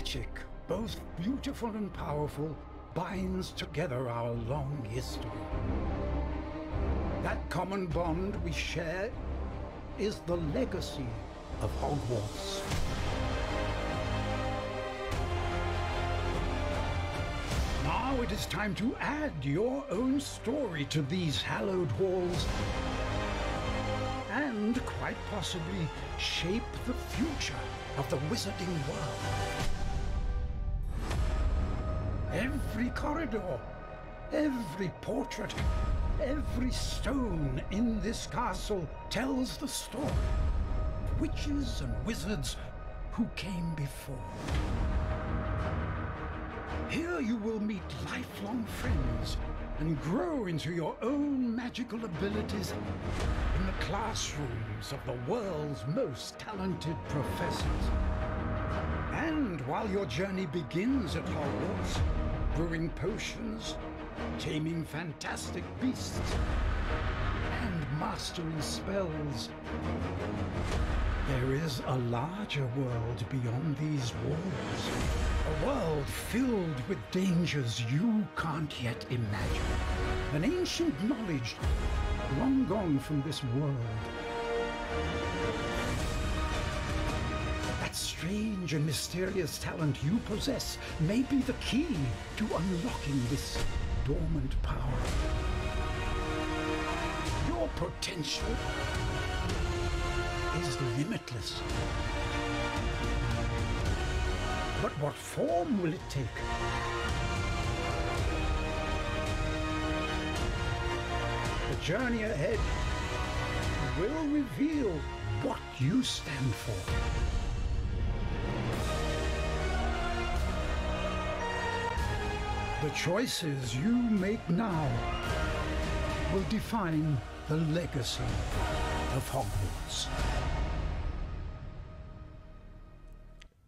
Magic, both beautiful and powerful, binds together our long history. That common bond we share is the legacy of Hogwarts. Now it is time to add your own story to these hallowed halls and quite possibly shape the future of the wizarding world. Every corridor, every portrait, every stone in this castle tells the story. Witches and wizards who came before. Here you will meet lifelong friends and grow into your own magical abilities in the classrooms of the world's most talented professors. And while your journey begins at Hogwarts, brewing potions, taming fantastic beasts, and mastering spells, there is a larger world beyond these walls. A world filled with dangers you can't yet imagine. An ancient knowledge long gone from this world strange and mysterious talent you possess may be the key to unlocking this dormant power. Your potential is limitless. But what form will it take? The journey ahead will reveal what you stand for. The choices you make now will define the legacy of Hogwarts.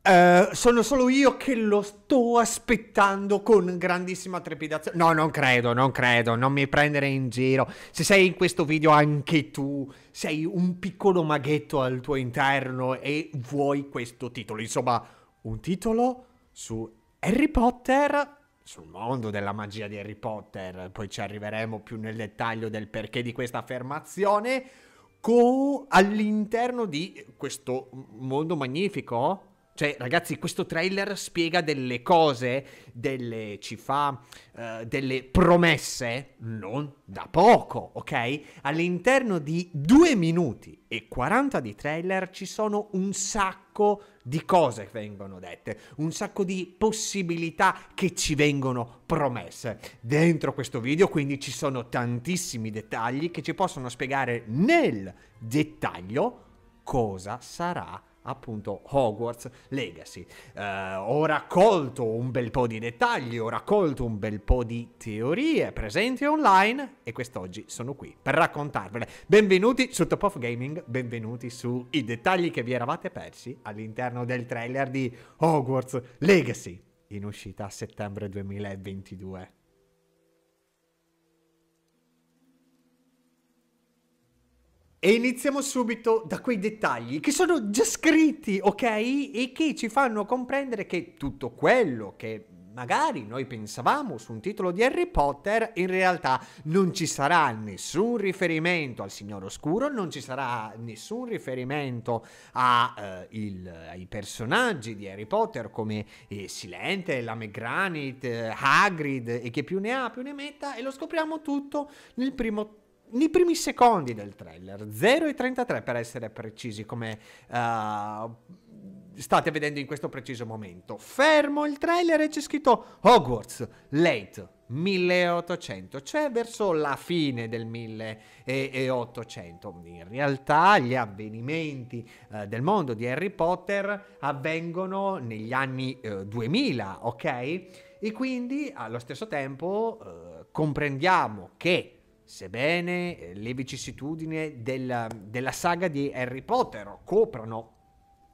Uh, sono solo io che lo sto aspettando con grandissima trepidazione. No, non credo, non credo, non mi prendere in giro. Se sei in questo video anche tu, sei un piccolo maghetto al tuo interno e vuoi questo titolo. Insomma, un titolo su Harry Potter sul mondo della magia di Harry Potter, poi ci arriveremo più nel dettaglio del perché di questa affermazione, co- all'interno di questo mondo magnifico. Cioè, ragazzi, questo trailer spiega delle cose, delle, ci fa uh, delle promesse, non da poco, ok? All'interno di 2 minuti e 40 di trailer ci sono un sacco di di cose che vengono dette, un sacco di possibilità che ci vengono promesse. Dentro questo video quindi ci sono tantissimi dettagli che ci possono spiegare nel dettaglio cosa sarà appunto Hogwarts Legacy. Eh, ho raccolto un bel po' di dettagli, ho raccolto un bel po' di teorie presenti online e quest'oggi sono qui per raccontarvele. Benvenuti su Top of Gaming, benvenuti sui dettagli che vi eravate persi all'interno del trailer di Hogwarts Legacy in uscita a settembre 2022. E iniziamo subito da quei dettagli che sono già scritti, ok? E che ci fanno comprendere che tutto quello che magari noi pensavamo su un titolo di Harry Potter, in realtà non ci sarà nessun riferimento al Signore Oscuro, non ci sarà nessun riferimento a, eh, il, ai personaggi di Harry Potter come eh, Silente, la Megranit, eh, Hagrid e che più ne ha più ne metta e lo scopriamo tutto nel primo nei primi secondi del trailer, 0,33 per essere precisi come uh, state vedendo in questo preciso momento. Fermo il trailer e c'è scritto Hogwarts Late 1800, cioè verso la fine del 1800. In realtà gli avvenimenti eh, del mondo di Harry Potter avvengono negli anni eh, 2000, ok? E quindi allo stesso tempo eh, comprendiamo che Sebbene eh, le vicissitudini della, della saga di Harry Potter coprano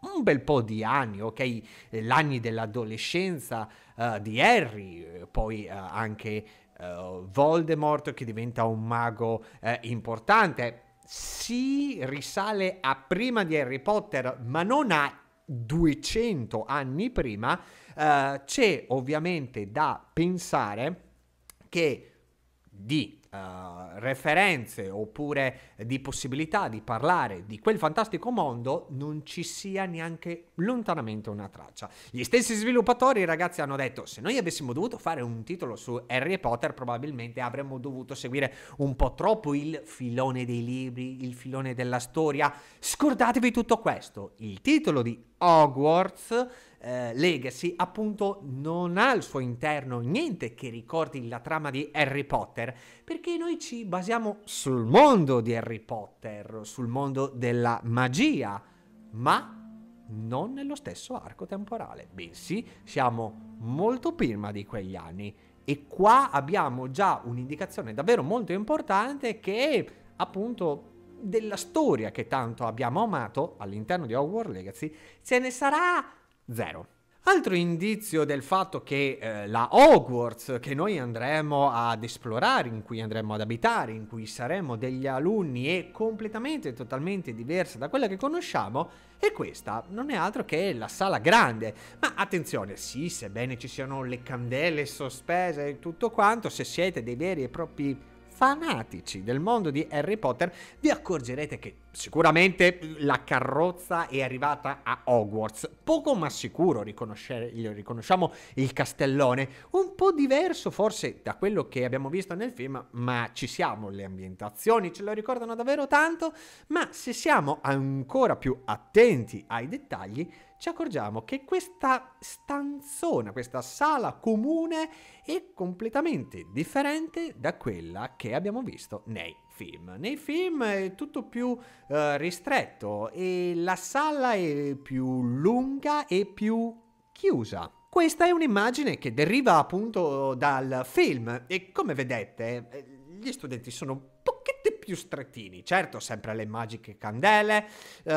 un bel po' di anni, ok? Eh, l'anni dell'adolescenza uh, di Harry, poi uh, anche uh, Voldemort che diventa un mago importante. Si risale a prima di Harry Potter, ma non a 200 anni prima. c'è ovviamente da pensare che di Uh, referenze oppure di possibilità di parlare di quel fantastico mondo non ci sia neanche lontanamente una traccia. Gli stessi sviluppatori, ragazzi, hanno detto: se noi avessimo dovuto fare un titolo su Harry Potter, probabilmente avremmo dovuto seguire un po' troppo il filone dei libri, il filone della storia. Scordatevi tutto questo. Il titolo di Hogwarts eh, Legacy appunto non ha al suo interno niente che ricordi la trama di Harry Potter, perché noi ci basiamo sul mondo di Harry Potter, sul mondo della magia, ma non nello stesso arco temporale, bensì siamo molto prima di quegli anni. E qua abbiamo già un'indicazione davvero molto importante che appunto della storia che tanto abbiamo amato all'interno di Hogwarts Legacy, ce ne sarà Zero. Altro indizio del fatto che eh, la Hogwarts che noi andremo ad esplorare, in cui andremo ad abitare, in cui saremo degli alunni è completamente e totalmente diversa da quella che conosciamo, e questa non è altro che la sala grande. Ma attenzione, sì, sebbene ci siano le candele sospese e tutto quanto, se siete dei veri e propri fanatici del mondo di Harry Potter, vi accorgerete che Sicuramente la carrozza è arrivata a Hogwarts, poco ma sicuro riconosciamo il castellone, un po' diverso forse da quello che abbiamo visto nel film, ma ci siamo, le ambientazioni ce lo ricordano davvero tanto, ma se siamo ancora più attenti ai dettagli ci accorgiamo che questa stanzona, questa sala comune è completamente differente da quella che abbiamo visto nei film. Nei film è tutto più eh, ristretto e la sala è più lunga e più chiusa. Questa è un'immagine che deriva appunto dal film e come vedete eh, gli studenti sono un pochettino più strettini, certo sempre le magiche candele, uh,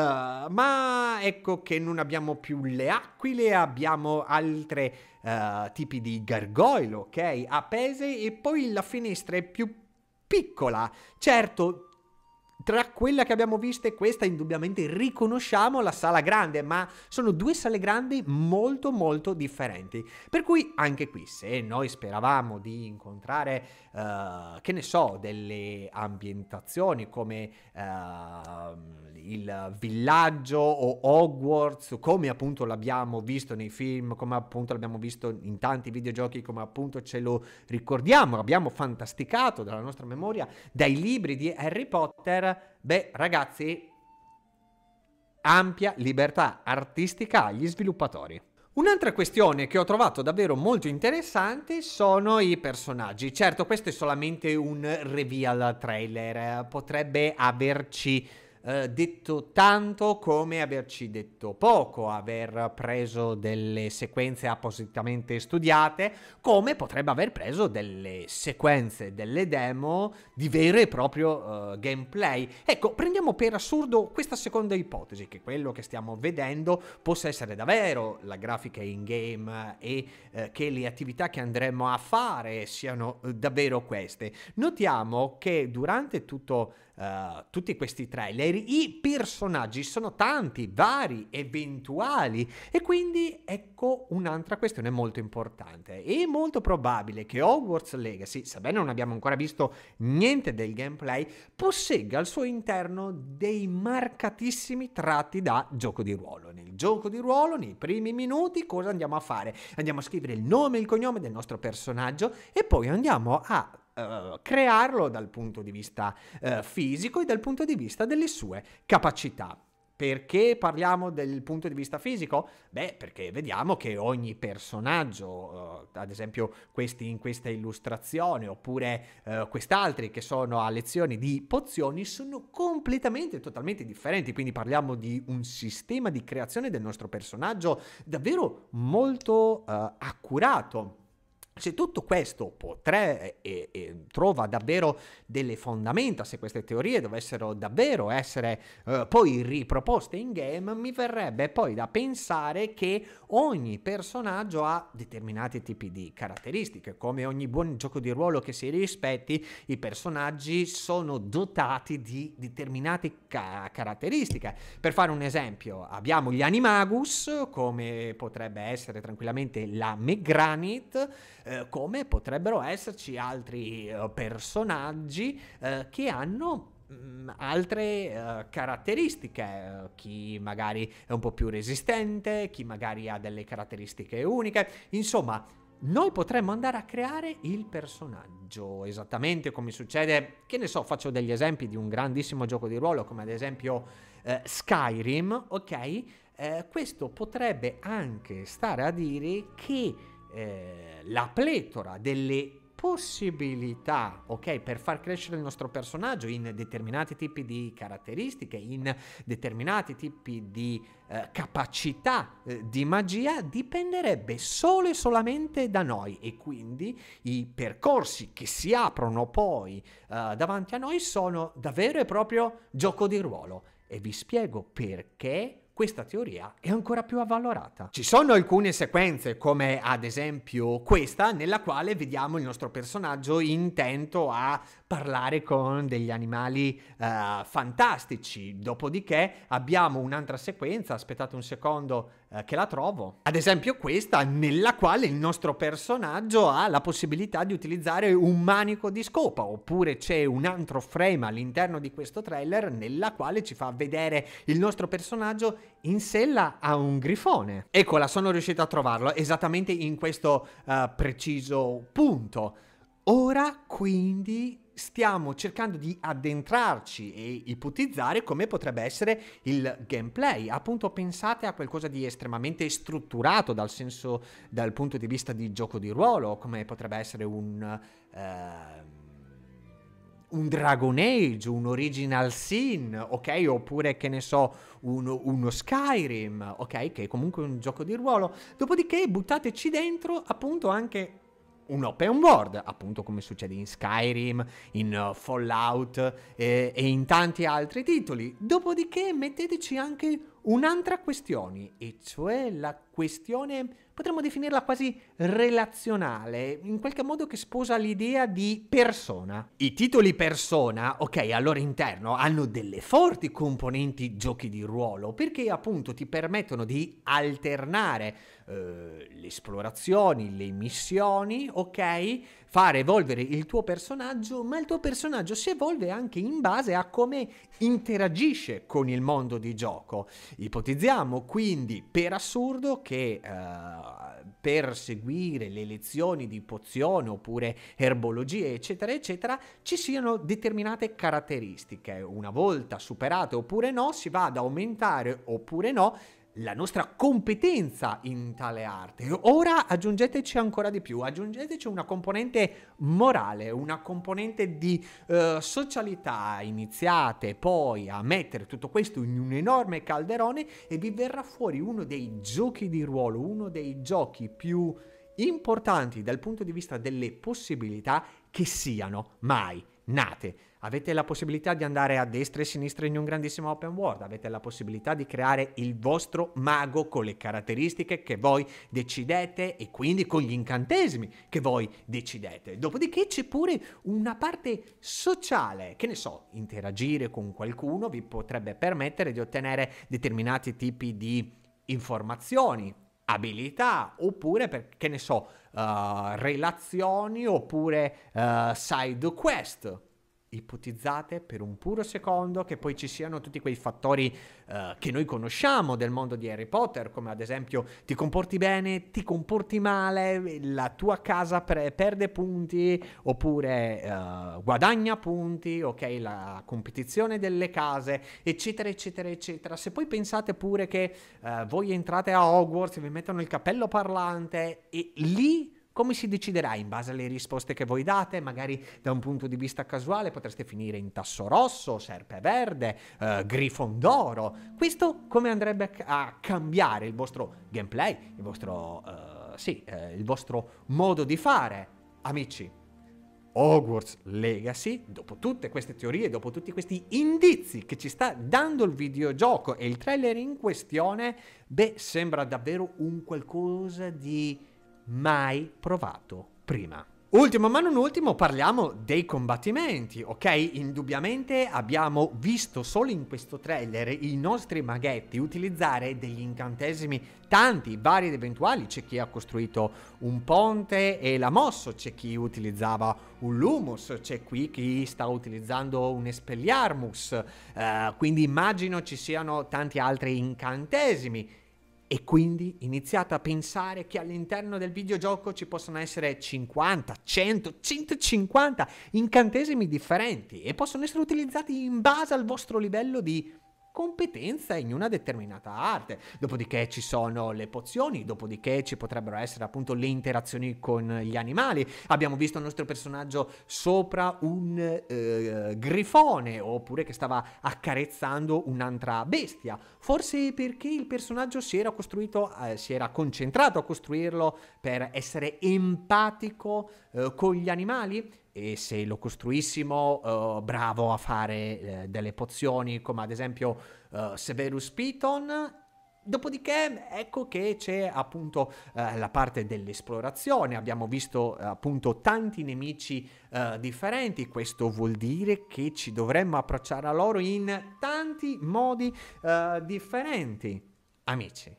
ma ecco che non abbiamo più le aquile, abbiamo altri uh, eh, tipi di gargoyle, ok, appese e poi la finestra è più piccola. Certo, tra quella che abbiamo visto e questa indubbiamente riconosciamo la sala grande, ma sono due sale grandi molto molto differenti. Per cui anche qui se noi speravamo di incontrare, uh, che ne so, delle ambientazioni come uh, il villaggio o Hogwarts, come appunto l'abbiamo visto nei film, come appunto l'abbiamo visto in tanti videogiochi, come appunto ce lo ricordiamo, abbiamo fantasticato dalla nostra memoria, dai libri di Harry Potter, Beh, ragazzi, ampia libertà artistica agli sviluppatori. Un'altra questione che ho trovato davvero molto interessante sono i personaggi. Certo, questo è solamente un reveal trailer, potrebbe averci eh, detto tanto come averci detto poco, aver preso delle sequenze appositamente studiate, come potrebbe aver preso delle sequenze, delle demo di vero e proprio eh, gameplay. Ecco, prendiamo per assurdo questa seconda ipotesi, che quello che stiamo vedendo possa essere davvero la grafica in game e eh, che le attività che andremo a fare siano eh, davvero queste. Notiamo che durante tutto, eh, tutti questi trailer numeri, i personaggi sono tanti, vari, eventuali e quindi ecco un'altra questione molto importante. È molto probabile che Hogwarts Legacy, sebbene non abbiamo ancora visto niente del gameplay, possegga al suo interno dei marcatissimi tratti da gioco di ruolo. Nel gioco di ruolo, nei primi minuti, cosa andiamo a fare? Andiamo a scrivere il nome e il cognome del nostro personaggio e poi andiamo a eh, crearlo dal punto di vista uh, fisico e dal punto di vista delle sue capacità. Perché parliamo del punto di vista fisico? Beh, perché vediamo che ogni personaggio, eh, ad esempio questi in questa illustrazione, oppure eh, quest'altri che sono a lezioni di pozioni, sono completamente, totalmente differenti. Quindi parliamo di un sistema di creazione del nostro personaggio davvero molto eh, accurato se tutto questo potrebbe e, e, trova davvero delle fondamenta, se queste teorie dovessero davvero essere eh, poi riproposte in game, mi verrebbe poi da pensare che ogni personaggio ha determinati tipi di caratteristiche, come ogni buon gioco di ruolo che si rispetti, i personaggi sono dotati di determinate ca- caratteristiche. Per fare un esempio, abbiamo gli Animagus, come potrebbe essere tranquillamente la Megranit, eh, come potrebbero esserci altri eh, personaggi eh, che hanno mm, altre caratteristiche, chi magari è un po' più resistente, chi magari ha delle caratteristiche uniche, insomma noi potremmo andare a creare il personaggio, esattamente come succede, che ne so, faccio degli esempi di un grandissimo gioco di ruolo come ad esempio uh, Skyrim, ok? Uh, questo potrebbe anche stare a dire che eh, la pletora delle possibilità, ok, per far crescere il nostro personaggio in determinati tipi di caratteristiche, in determinati tipi di eh, capacità eh, di magia, dipenderebbe solo e solamente da noi e quindi i percorsi che si aprono poi eh, davanti a noi sono davvero e proprio gioco di ruolo e vi spiego perché questa teoria è ancora più avvalorata. Ci sono alcune sequenze, come ad esempio questa, nella quale vediamo il nostro personaggio intento a parlare con degli animali uh, fantastici. Dopodiché abbiamo un'altra sequenza, aspettate un secondo, eh, che la trovo. Ad esempio questa nella quale il nostro personaggio ha la possibilità di utilizzare un manico di scopa, oppure c'è un altro frame all'interno di questo trailer nella quale ci fa vedere il nostro personaggio in sella a un grifone. Eccola, sono riuscito a trovarlo esattamente in questo eh, preciso punto. Ora quindi stiamo cercando di addentrarci e ipotizzare come potrebbe essere il gameplay. Appunto, pensate a qualcosa di estremamente strutturato dal, senso, dal punto di vista di gioco di ruolo, come potrebbe essere un. Uh, un Dragon Age, un Original Sin, ok? Oppure che ne so, uno, uno, Skyrim, ok? Che è comunque un gioco di ruolo. Dopodiché buttateci dentro appunto anche un open world, appunto come succede in Skyrim, in eh, Fallout eh, e in tanti altri titoli. Dopodiché metteteci anche un'altra questione, e cioè la questione, potremmo definirla quasi relazionale, in qualche modo che sposa l'idea di persona. I titoli persona, ok, al loro interno hanno delle forti componenti giochi di ruolo, perché appunto ti permettono di alternare eh, le esplorazioni, le missioni, ok? fare evolvere il tuo personaggio, ma il tuo personaggio si evolve anche in base a come interagisce con il mondo di gioco. Ipotizziamo quindi per assurdo che uh, per seguire le lezioni di pozione oppure erbologie, eccetera, eccetera, ci siano determinate caratteristiche. Una volta superate oppure no, si va ad aumentare oppure no la nostra competenza in tale arte. Ora aggiungeteci ancora di più, aggiungeteci una componente morale, una componente di eh, socialità. Iniziate poi a mettere tutto questo in un enorme calderone e vi verrà fuori uno dei giochi di ruolo, uno dei giochi più importanti dal punto di vista delle possibilità che siano mai nate. Avete la possibilità di andare a destra e a sinistra in un grandissimo open world, avete la possibilità di creare il vostro mago con le caratteristiche che voi decidete e quindi con gli incantesimi che voi decidete. Dopodiché c'è pure una parte sociale, che ne so, interagire con qualcuno vi potrebbe permettere di ottenere determinati tipi di informazioni abilità oppure per, che ne so, uh, relazioni oppure uh, side quest Ipotizzate per un puro secondo che poi ci siano tutti quei fattori eh, che noi conosciamo del mondo di Harry Potter, come ad esempio ti comporti bene, ti comporti male, la tua casa pre- perde punti oppure eh, guadagna punti, ok, la competizione delle case, eccetera, eccetera, eccetera. Se poi pensate pure che eh, voi entrate a Hogwarts, vi mettono il cappello parlante e lì come si deciderà in base alle risposte che voi date, magari da un punto di vista casuale potreste finire in tasso rosso, serpe verde, eh, grifondoro. Questo come andrebbe a cambiare il vostro gameplay, il vostro, eh, sì, eh, il vostro modo di fare, amici. Hogwarts Legacy, dopo tutte queste teorie, dopo tutti questi indizi che ci sta dando il videogioco e il trailer in questione, beh, sembra davvero un qualcosa di mai provato prima. Ultimo ma non ultimo parliamo dei combattimenti, ok? Indubbiamente abbiamo visto solo in questo trailer i nostri maghetti utilizzare degli incantesimi tanti, vari ed eventuali, c'è chi ha costruito un ponte e l'ha mosso, c'è chi utilizzava un lumus, c'è qui chi sta utilizzando un espelliarmus, uh, quindi immagino ci siano tanti altri incantesimi e quindi iniziate a pensare che all'interno del videogioco ci possono essere 50, 100, 150 incantesimi differenti e possono essere utilizzati in base al vostro livello di competenza in una determinata arte. Dopodiché ci sono le pozioni, dopodiché ci potrebbero essere appunto le interazioni con gli animali. Abbiamo visto il nostro personaggio sopra un eh, grifone oppure che stava accarezzando un'altra bestia. Forse perché il personaggio si era costruito, eh, si era concentrato a costruirlo per essere empatico eh, con gli animali? e se lo costruissimo, uh, bravo a fare uh, delle pozioni come ad esempio uh, Severus Piton. Dopodiché ecco che c'è appunto la parte dell'esplorazione, abbiamo visto appunto tanti nemici differenti, questo vuol dire che ci dovremmo approcciare a loro in tanti modi differenti. Amici,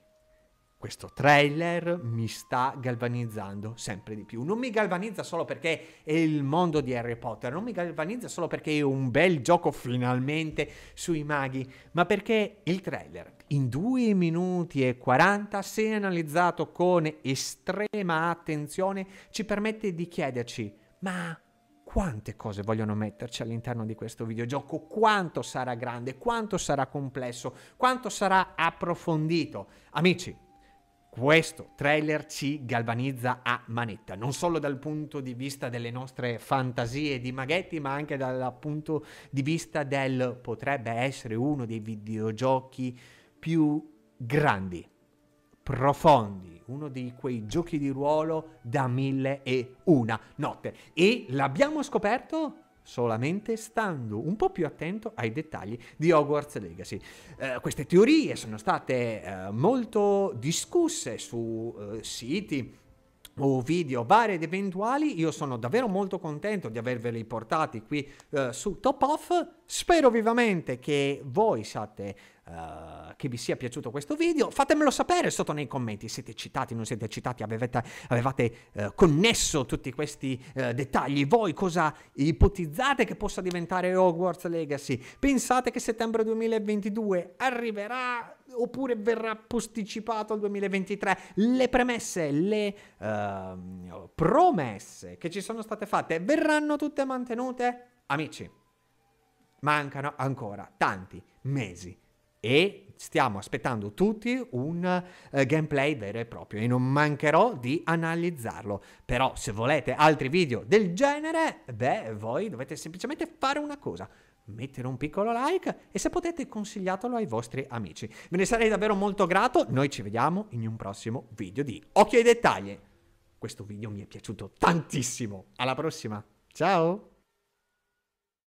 questo trailer mi sta galvanizzando sempre di più. Non mi galvanizza solo perché è il mondo di Harry Potter, non mi galvanizza solo perché è un bel gioco finalmente sui maghi, ma perché il trailer in 2 minuti e 40, se analizzato con estrema attenzione, ci permette di chiederci, ma quante cose vogliono metterci all'interno di questo videogioco, quanto sarà grande, quanto sarà complesso, quanto sarà approfondito. Amici, questo trailer ci galvanizza a manetta, non solo dal punto di vista delle nostre fantasie di maghetti, ma anche dal punto di vista del potrebbe essere uno dei videogiochi più grandi, profondi, uno di quei giochi di ruolo da mille e una notte. E l'abbiamo scoperto solamente stando un po' più attento ai dettagli di Hogwarts Legacy. Eh, queste teorie sono state eh, molto discusse su eh, siti o video vari ed eventuali, io sono davvero molto contento di averveli portati qui eh, su Top Off. Spero vivamente che voi siate uh, che vi sia piaciuto questo video. Fatemelo sapere sotto nei commenti, siete citati, non siete citati, avevate, avevate uh, connesso tutti questi uh, dettagli. Voi cosa ipotizzate che possa diventare Hogwarts Legacy? Pensate che settembre 2022 arriverà oppure verrà posticipato al 2023. Le premesse, le uh, promesse che ci sono state fatte verranno tutte mantenute? Amici, mancano ancora tanti mesi e stiamo aspettando tutti un uh, gameplay vero e proprio e non mancherò di analizzarlo. Però se volete altri video del genere, beh, voi dovete semplicemente fare una cosa. Mettere un piccolo like e se potete consigliatelo ai vostri amici. Ve ne sarei davvero molto grato. Noi ci vediamo in un prossimo video di Occhio ai dettagli. Questo video mi è piaciuto tantissimo. Alla prossima. Ciao!